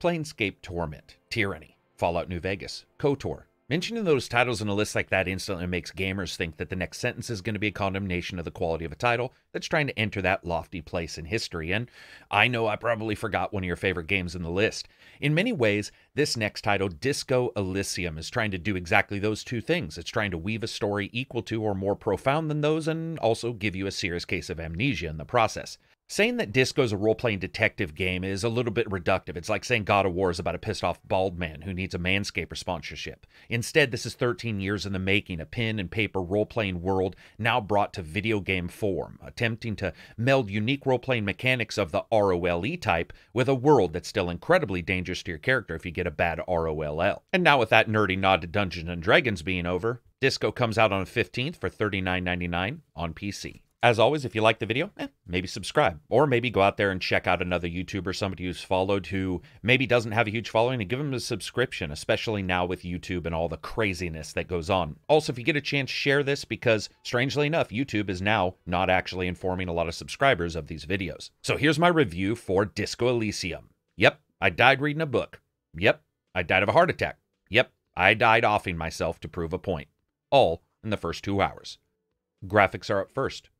Planescape Torment, Tyranny, Fallout New Vegas, KOTOR. Mentioning those titles in a list like that instantly makes gamers think that the next sentence is going to be a condemnation of the quality of a title that's trying to enter that lofty place in history. And I know I probably forgot one of your favorite games in the list. In many ways, this next title, Disco Elysium, is trying to do exactly those two things. It's trying to weave a story equal to or more profound than those and also give you a serious case of amnesia in the process. Saying that Disco is a role playing detective game is a little bit reductive. It's like saying God of War is about a pissed off bald man who needs a Manscaper sponsorship. Instead, this is 13 years in the making, a pen and paper role playing world now brought to video game form, attempting to meld unique role playing mechanics of the ROLE type with a world that's still incredibly dangerous to your character if you get a bad ROLL. And now, with that nerdy nod to Dungeons and Dragons being over, Disco comes out on the 15th for $39.99 on PC. As always, if you like the video, eh, maybe subscribe or maybe go out there and check out another YouTuber, somebody who's followed who maybe doesn't have a huge following and give them a subscription, especially now with YouTube and all the craziness that goes on. Also, if you get a chance, share this because strangely enough, YouTube is now not actually informing a lot of subscribers of these videos. So here's my review for Disco Elysium. Yep, I died reading a book. Yep, I died of a heart attack. Yep, I died offing myself to prove a point. All in the first two hours. Graphics are up first.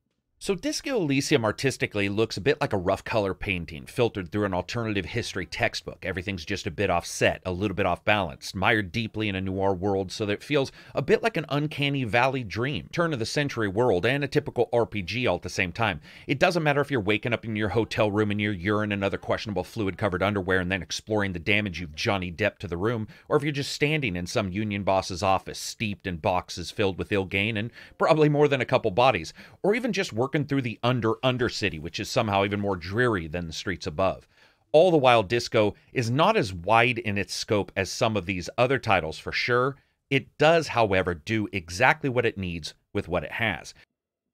So, Disco Elysium artistically looks a bit like a rough color painting filtered through an alternative history textbook. Everything's just a bit offset, a little bit off balance, mired deeply in a noir world so that it feels a bit like an uncanny valley dream, turn of the century world, and a typical RPG all at the same time. It doesn't matter if you're waking up in your hotel room in your urine and other questionable fluid covered underwear and then exploring the damage you've Johnny Depp to the room, or if you're just standing in some union boss's office steeped in boxes filled with ill gain and probably more than a couple bodies, or even just working working through the under under city, which is somehow even more dreary than the streets above. All the While Disco is not as wide in its scope as some of these other titles for sure. It does, however, do exactly what it needs with what it has.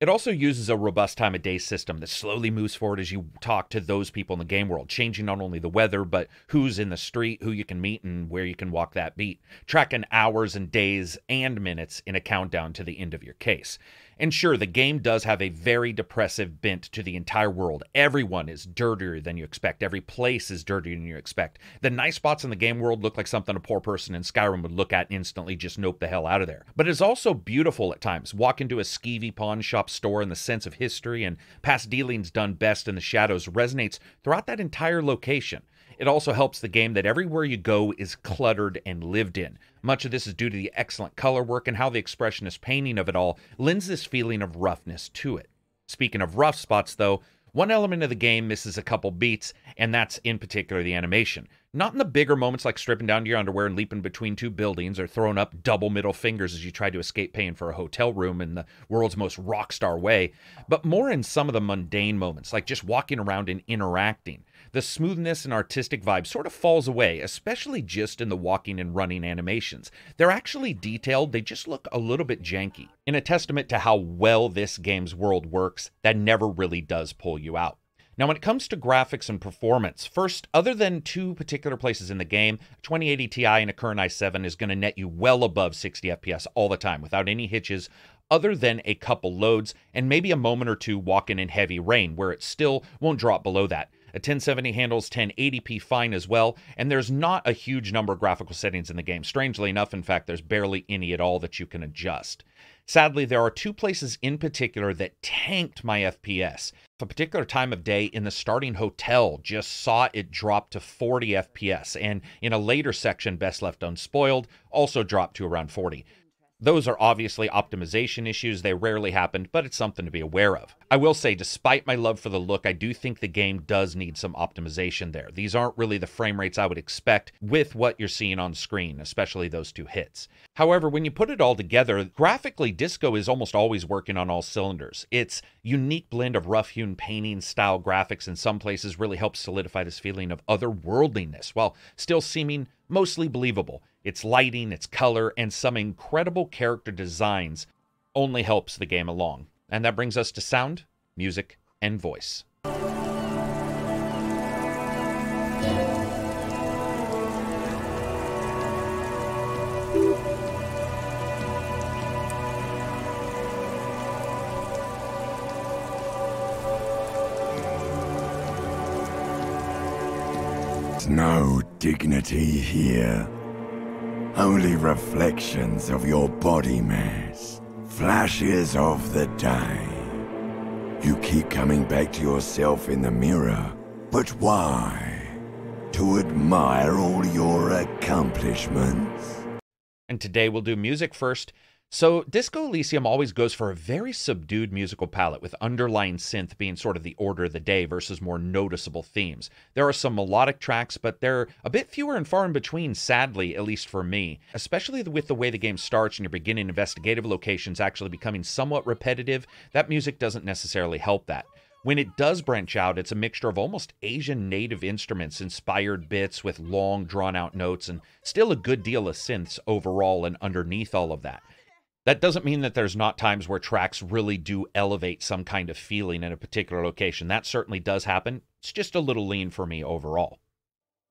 It also uses a robust time of day system that slowly moves forward as you talk to those people in the game world, changing not only the weather, but who's in the street, who you can meet, and where you can walk that beat, tracking hours and days and minutes in a countdown to the end of your case. And sure, the game does have a very depressive bent to the entire world. Everyone is dirtier than you expect. Every place is dirtier than you expect. The nice spots in the game world look like something a poor person in Skyrim would look at instantly, just nope the hell out of there. But it's also beautiful at times. Walk into a skeevy pawn shop store and the sense of history and past dealings done best in the shadows resonates throughout that entire location. It also helps the game that everywhere you go is cluttered and lived in. Much of this is due to the excellent color work and how the expressionist painting of it all lends this feeling of roughness to it. Speaking of rough spots, though, one element of the game misses a couple beats, and that's in particular the animation. Not in the bigger moments like stripping down to your underwear and leaping between two buildings or throwing up double middle fingers as you try to escape paying for a hotel room in the world's most rock star way, but more in some of the mundane moments, like just walking around and interacting the smoothness and artistic vibe sort of falls away, especially just in the walking and running animations. They're actually detailed, they just look a little bit janky. In a testament to how well this game's world works, that never really does pull you out. Now, when it comes to graphics and performance, first, other than two particular places in the game, 2080 Ti and a current i7 is going to net you well above 60 FPS all the time without any hitches, other than a couple loads and maybe a moment or two walking in heavy rain where it still won't drop below that. A 1070 handles 1080p fine as well, and there's not a huge number of graphical settings in the game. Strangely enough, in fact, there's barely any at all that you can adjust. Sadly, there are two places in particular that tanked my FPS. A particular time of day in the starting hotel just saw it drop to 40 FPS, and in a later section, Best Left Unspoiled, also dropped to around 40. Those are obviously optimization issues. They rarely happen, but it's something to be aware of. I will say, despite my love for the look, I do think the game does need some optimization there. These aren't really the frame rates I would expect with what you're seeing on screen, especially those two hits. However, when you put it all together, graphically, Disco is almost always working on all cylinders. Its unique blend of rough hewn painting style graphics in some places really helps solidify this feeling of otherworldliness while still seeming mostly believable. Its lighting, its color, and some incredible character designs only helps the game along. And that brings us to sound, music, and voice. no dignity here. Only reflections of your body mass. Flashes of the day. You keep coming back to yourself in the mirror. But why? To admire all your accomplishments? And today we'll do music first so, Disco Elysium always goes for a very subdued musical palette, with underlying synth being sort of the order of the day versus more noticeable themes. There are some melodic tracks, but they're a bit fewer and far in between, sadly, at least for me, especially with the way the game starts and your beginning investigative locations actually becoming somewhat repetitive. That music doesn't necessarily help that. When it does branch out, it's a mixture of almost Asian native instruments, inspired bits with long, drawn out notes, and still a good deal of synths overall and underneath all of that. That doesn't mean that there's not times where tracks really do elevate some kind of feeling in a particular location. That certainly does happen. It's just a little lean for me overall.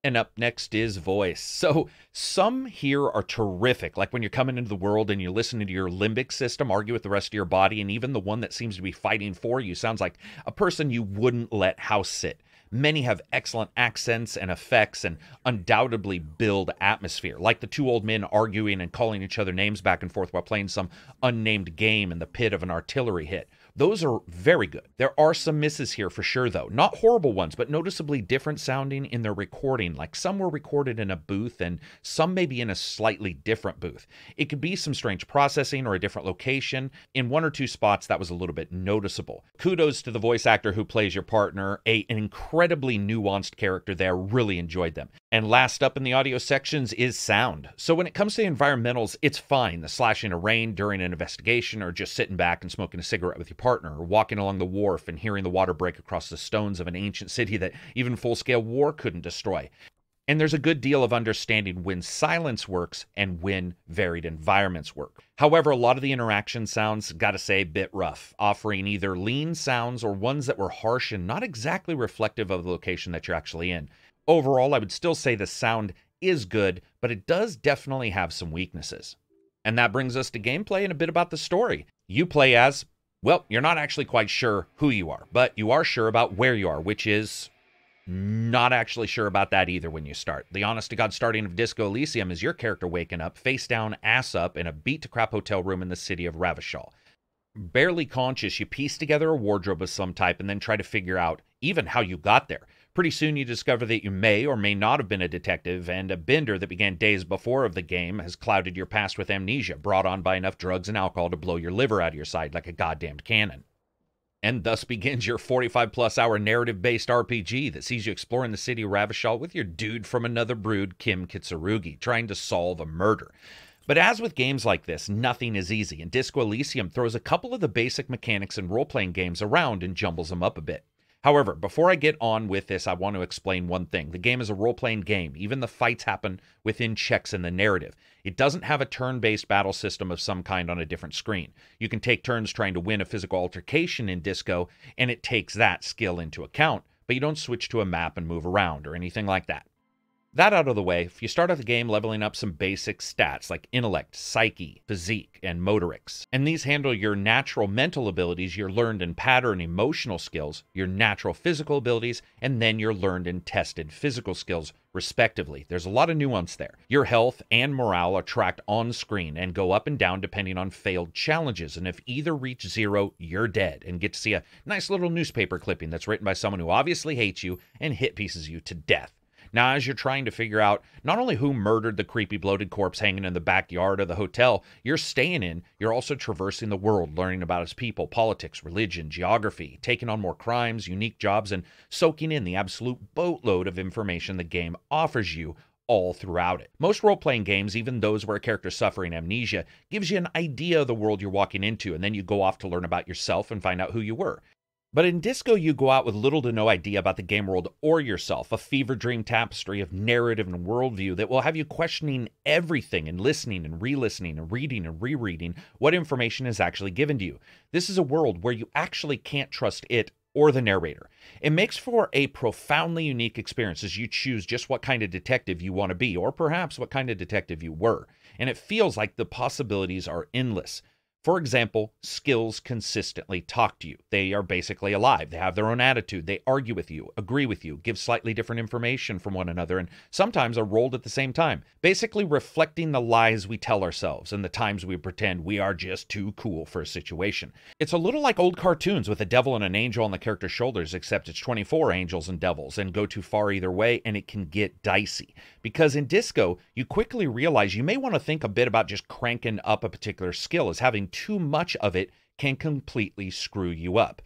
And up next is voice. So, some here are terrific. Like when you're coming into the world and you're listening to your limbic system argue with the rest of your body, and even the one that seems to be fighting for you sounds like a person you wouldn't let house sit. Many have excellent accents and effects and undoubtedly build atmosphere, like the two old men arguing and calling each other names back and forth while playing some unnamed game in the pit of an artillery hit. Those are very good. There are some misses here for sure, though. Not horrible ones, but noticeably different sounding in their recording. Like some were recorded in a booth and some maybe in a slightly different booth. It could be some strange processing or a different location. In one or two spots, that was a little bit noticeable. Kudos to the voice actor who plays your partner, a, an incredibly nuanced character there. Really enjoyed them. And last up in the audio sections is sound. So when it comes to the environmentals, it's fine. The slashing of rain during an investigation, or just sitting back and smoking a cigarette with your partner, or walking along the wharf and hearing the water break across the stones of an ancient city that even full scale war couldn't destroy. And there's a good deal of understanding when silence works and when varied environments work. However, a lot of the interaction sounds, gotta say, a bit rough, offering either lean sounds or ones that were harsh and not exactly reflective of the location that you're actually in. Overall, I would still say the sound is good, but it does definitely have some weaknesses. And that brings us to gameplay and a bit about the story. You play as, well, you're not actually quite sure who you are, but you are sure about where you are, which is not actually sure about that either when you start. The honest to God starting of Disco Elysium is your character waking up, face down, ass up, in a beat to crap hotel room in the city of Ravishal. Barely conscious, you piece together a wardrobe of some type and then try to figure out even how you got there. Pretty soon, you discover that you may or may not have been a detective, and a bender that began days before of the game has clouded your past with amnesia, brought on by enough drugs and alcohol to blow your liver out of your side like a goddamned cannon. And thus begins your 45 plus hour narrative based RPG that sees you exploring the city of Ravishal with your dude from another brood, Kim Kitsurugi, trying to solve a murder. But as with games like this, nothing is easy, and Disco Elysium throws a couple of the basic mechanics in role playing games around and jumbles them up a bit. However, before I get on with this, I want to explain one thing. The game is a role playing game. Even the fights happen within checks in the narrative. It doesn't have a turn based battle system of some kind on a different screen. You can take turns trying to win a physical altercation in Disco, and it takes that skill into account, but you don't switch to a map and move around or anything like that. That out of the way, if you start out the game leveling up some basic stats like intellect, psyche, physique, and motorics, and these handle your natural mental abilities, your learned and pattern emotional skills, your natural physical abilities, and then your learned and tested physical skills, respectively. There's a lot of nuance there. Your health and morale are tracked on screen and go up and down depending on failed challenges. And if either reach zero, you're dead and get to see a nice little newspaper clipping that's written by someone who obviously hates you and hit pieces you to death. Now, as you're trying to figure out not only who murdered the creepy bloated corpse hanging in the backyard of the hotel you're staying in, you're also traversing the world, learning about its people, politics, religion, geography, taking on more crimes, unique jobs, and soaking in the absolute boatload of information the game offers you all throughout it. Most role playing games, even those where a character's suffering amnesia, gives you an idea of the world you're walking into, and then you go off to learn about yourself and find out who you were. But in disco, you go out with little to no idea about the game world or yourself, a fever dream tapestry of narrative and worldview that will have you questioning everything and listening and re listening and reading and rereading what information is actually given to you. This is a world where you actually can't trust it or the narrator. It makes for a profoundly unique experience as you choose just what kind of detective you want to be, or perhaps what kind of detective you were. And it feels like the possibilities are endless. For example, skills consistently talk to you. They are basically alive. They have their own attitude. They argue with you, agree with you, give slightly different information from one another, and sometimes are rolled at the same time, basically reflecting the lies we tell ourselves and the times we pretend we are just too cool for a situation. It's a little like old cartoons with a devil and an angel on the character's shoulders, except it's 24 angels and devils and go too far either way, and it can get dicey. Because in disco, you quickly realize you may want to think a bit about just cranking up a particular skill as having too much of it can completely screw you up.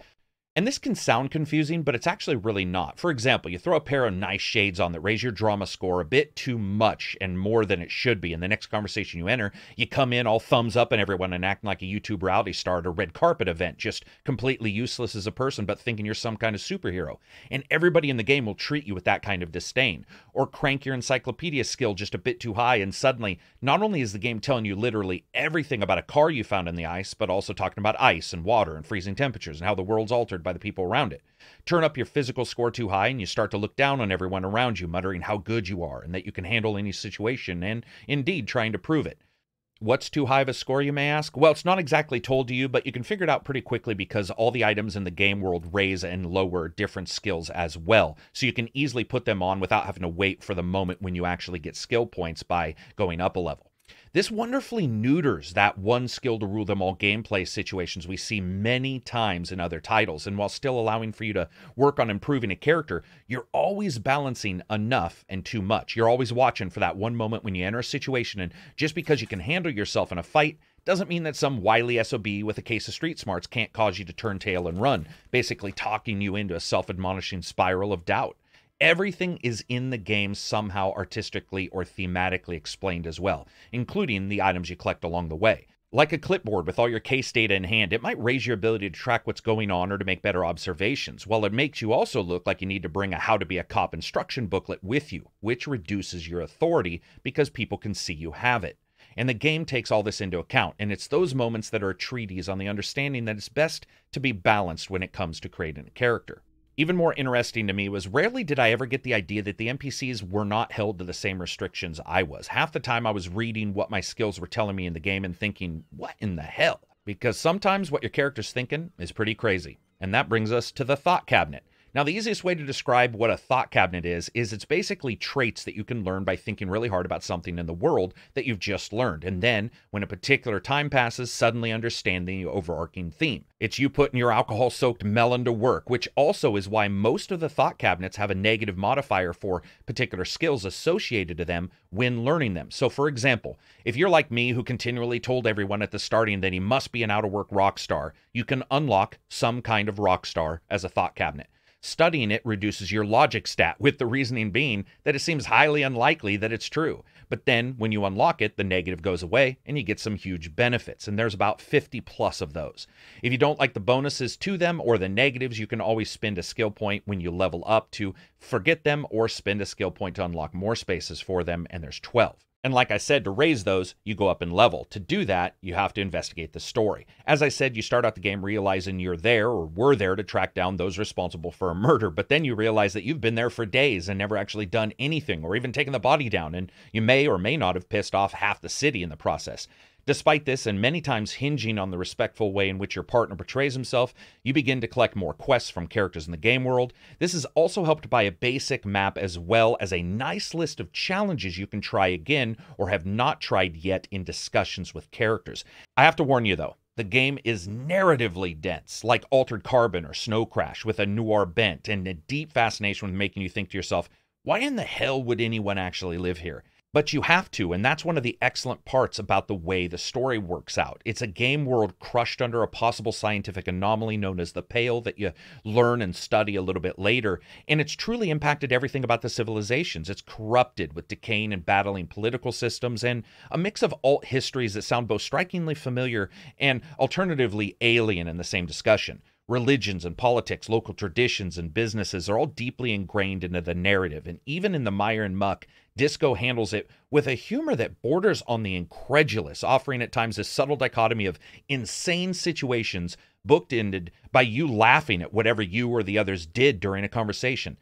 And this can sound confusing, but it's actually really not. For example, you throw a pair of nice shades on that raise your drama score a bit too much and more than it should be. In the next conversation you enter, you come in all thumbs up and everyone and acting like a YouTube reality star at a red carpet event, just completely useless as a person, but thinking you're some kind of superhero. And everybody in the game will treat you with that kind of disdain. Or crank your encyclopedia skill just a bit too high, and suddenly, not only is the game telling you literally everything about a car you found in the ice, but also talking about ice and water and freezing temperatures and how the world's altered by the people around it. Turn up your physical score too high and you start to look down on everyone around you, muttering how good you are and that you can handle any situation and indeed trying to prove it. What's too high of a score, you may ask? Well, it's not exactly told to you, but you can figure it out pretty quickly because all the items in the game world raise and lower different skills as well. So you can easily put them on without having to wait for the moment when you actually get skill points by going up a level. This wonderfully neuters that one skill to rule them all gameplay situations we see many times in other titles, and while still allowing for you to work on improving a character, you're always balancing enough and too much. You're always watching for that one moment when you enter a situation, and just because you can handle yourself in a fight doesn't mean that some wily SOB with a case of street smarts can't cause you to turn tail and run, basically talking you into a self admonishing spiral of doubt everything is in the game somehow artistically or thematically explained as well, including the items you collect along the way. Like a clipboard with all your case data in hand, it might raise your ability to track what's going on or to make better observations, while it makes you also look like you need to bring a How to Be a Cop instruction booklet with you, which reduces your authority because people can see you have it. And the game takes all this into account, and it's those moments that are a treatise on the understanding that it's best to be balanced when it comes to creating a character. Even more interesting to me was rarely did I ever get the idea that the NPCs were not held to the same restrictions I was. Half the time I was reading what my skills were telling me in the game and thinking, what in the hell? Because sometimes what your character's thinking is pretty crazy. And that brings us to the thought cabinet. Now, the easiest way to describe what a thought cabinet is, is it's basically traits that you can learn by thinking really hard about something in the world that you've just learned. And then when a particular time passes, suddenly understanding the overarching theme. It's you putting your alcohol soaked melon to work, which also is why most of the thought cabinets have a negative modifier for particular skills associated to them when learning them. So, for example, if you're like me who continually told everyone at the starting that he must be an out of work rock star, you can unlock some kind of rock star as a thought cabinet. Studying it reduces your logic stat, with the reasoning being that it seems highly unlikely that it's true. But then when you unlock it, the negative goes away and you get some huge benefits. And there's about 50 plus of those. If you don't like the bonuses to them or the negatives, you can always spend a skill point when you level up to forget them or spend a skill point to unlock more spaces for them. And there's 12. And like I said, to raise those, you go up in level. To do that, you have to investigate the story. As I said, you start out the game realizing you're there or were there to track down those responsible for a murder, but then you realize that you've been there for days and never actually done anything or even taken the body down, and you may or may not have pissed off half the city in the process. Despite this, and many times hinging on the respectful way in which your partner portrays himself, you begin to collect more quests from characters in the game world. This is also helped by a basic map as well as a nice list of challenges you can try again or have not tried yet in discussions with characters. I have to warn you though, the game is narratively dense, like Altered Carbon or Snow Crash, with a noir bent and a deep fascination with making you think to yourself, why in the hell would anyone actually live here? but you have to. And that's one of the excellent parts about the way the story works out. It's a game world crushed under a possible scientific anomaly known as the Pale that you learn and study a little bit later. And it's truly impacted everything about the civilizations. It's corrupted with decaying and battling political systems and a mix of alt histories that sound both strikingly familiar and alternatively alien in the same discussion. Religions and politics, local traditions and businesses are all deeply ingrained into the narrative. And even in the mire and muck, disco handles it with a humor that borders on the incredulous, offering at times a subtle dichotomy of insane situations bookended by you laughing at whatever you or the others did during a conversation.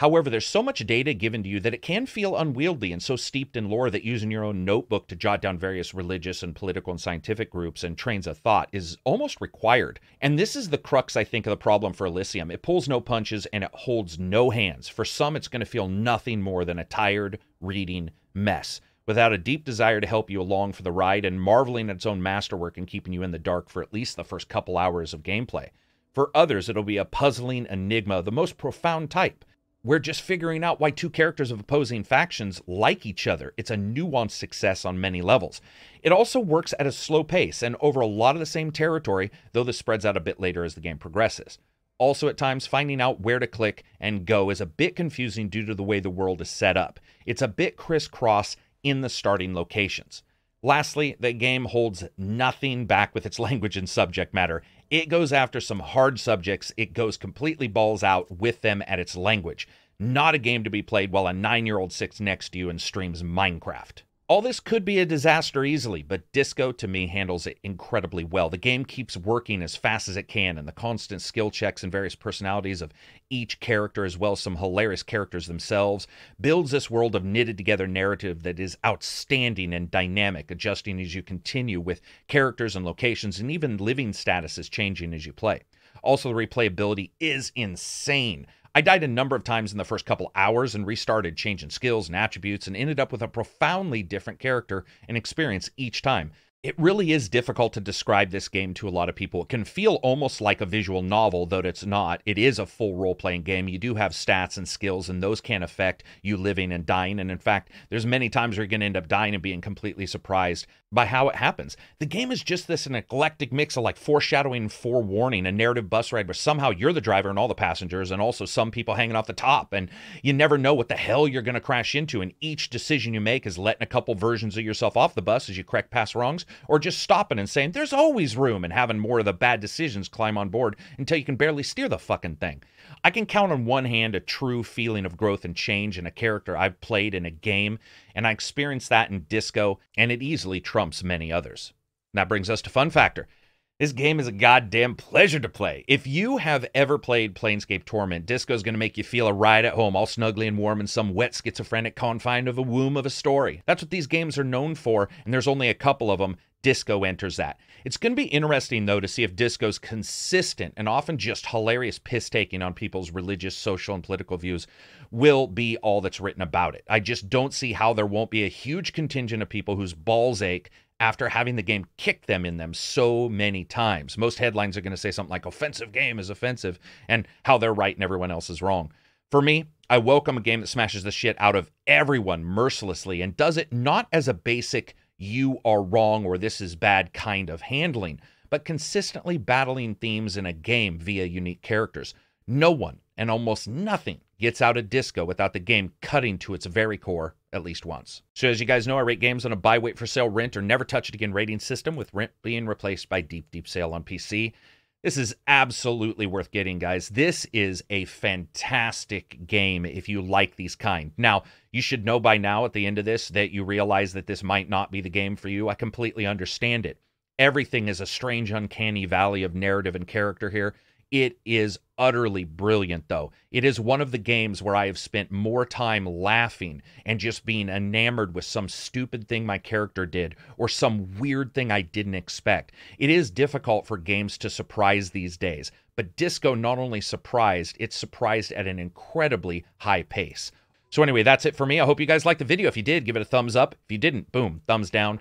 However, there's so much data given to you that it can feel unwieldy and so steeped in lore that using your own notebook to jot down various religious and political and scientific groups and trains of thought is almost required. And this is the crux, I think, of the problem for Elysium. It pulls no punches and it holds no hands. For some, it's going to feel nothing more than a tired reading mess without a deep desire to help you along for the ride and marveling at its own masterwork and keeping you in the dark for at least the first couple hours of gameplay. For others, it'll be a puzzling enigma the most profound type we're just figuring out why two characters of opposing factions like each other. It's a nuanced success on many levels. It also works at a slow pace and over a lot of the same territory, though this spreads out a bit later as the game progresses. Also, at times, finding out where to click and go is a bit confusing due to the way the world is set up. It's a bit crisscross in the starting locations. Lastly, the game holds nothing back with its language and subject matter. It goes after some hard subjects. It goes completely balls out with them at its language. Not a game to be played while a nine year old sits next to you and streams Minecraft. All this could be a disaster easily, but Disco to me handles it incredibly well. The game keeps working as fast as it can, and the constant skill checks and various personalities of each character, as well as some hilarious characters themselves, builds this world of knitted together narrative that is outstanding and dynamic, adjusting as you continue with characters and locations, and even living statuses changing as you play. Also, the replayability is insane. I died a number of times in the first couple hours and restarted changing skills and attributes and ended up with a profoundly different character and experience each time it really is difficult to describe this game to a lot of people. It can feel almost like a visual novel, though it's not. It is a full role playing game. You do have stats and skills, and those can affect you living and dying. And in fact, there's many times you're going to end up dying and being completely surprised by how it happens. The game is just this an eclectic mix of like foreshadowing, forewarning, a narrative bus ride where somehow you're the driver and all the passengers, and also some people hanging off the top. And you never know what the hell you're going to crash into. And each decision you make is letting a couple versions of yourself off the bus as you correct past wrongs or just stopping and saying, there's always room and having more of the bad decisions climb on board until you can barely steer the fucking thing. I can count on one hand a true feeling of growth and change in a character I've played in a game, and I experienced that in Disco, and it easily trumps many others. that brings us to Fun Factor. This game is a goddamn pleasure to play. If you have ever played Planescape Torment, Disco is going to make you feel a ride at home, all snuggly and warm in some wet schizophrenic confine of a womb of a story. That's what these games are known for, and there's only a couple of them, Disco enters that. It's going to be interesting, though, to see if Disco's consistent and often just hilarious piss taking on people's religious, social, and political views will be all that's written about it. I just don't see how there won't be a huge contingent of people whose balls ache after having the game kick them in them so many times. Most headlines are going to say something like offensive game is offensive and how they're right and everyone else is wrong. For me, I welcome a game that smashes the shit out of everyone mercilessly and does it not as a basic you are wrong or this is bad kind of handling, but consistently battling themes in a game via unique characters. No one and almost nothing gets out of disco without the game cutting to its very core at least once. So, as you guys know, I rate games on a buy, wait for sale, rent, or never touch it again rating system, with rent being replaced by deep, deep sale on PC. This is absolutely worth getting, guys. This is a fantastic game if you like these kind. Now, you should know by now at the end of this that you realize that this might not be the game for you. I completely understand it. Everything is a strange, uncanny valley of narrative and character here. It is utterly brilliant, though. It is one of the games where I have spent more time laughing and just being enamored with some stupid thing my character did or some weird thing I didn't expect. It is difficult for games to surprise these days, but Disco not only surprised, it surprised at an incredibly high pace. So, anyway, that's it for me. I hope you guys liked the video. If you did, give it a thumbs up. If you didn't, boom, thumbs down.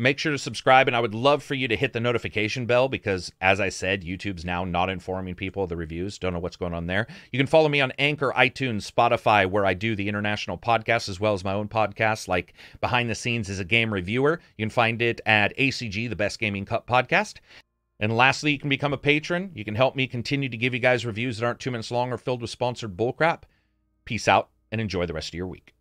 Make sure to subscribe, and I would love for you to hit the notification bell because, as I said, YouTube's now not informing people of the reviews. Don't know what's going on there. You can follow me on Anchor, iTunes, Spotify, where I do the international podcast as well as my own podcast, like Behind the Scenes as a Game Reviewer. You can find it at ACG, the Best Gaming Cup podcast. And lastly, you can become a patron. You can help me continue to give you guys reviews that aren't two minutes long or filled with sponsored bullcrap. Peace out and enjoy the rest of your week.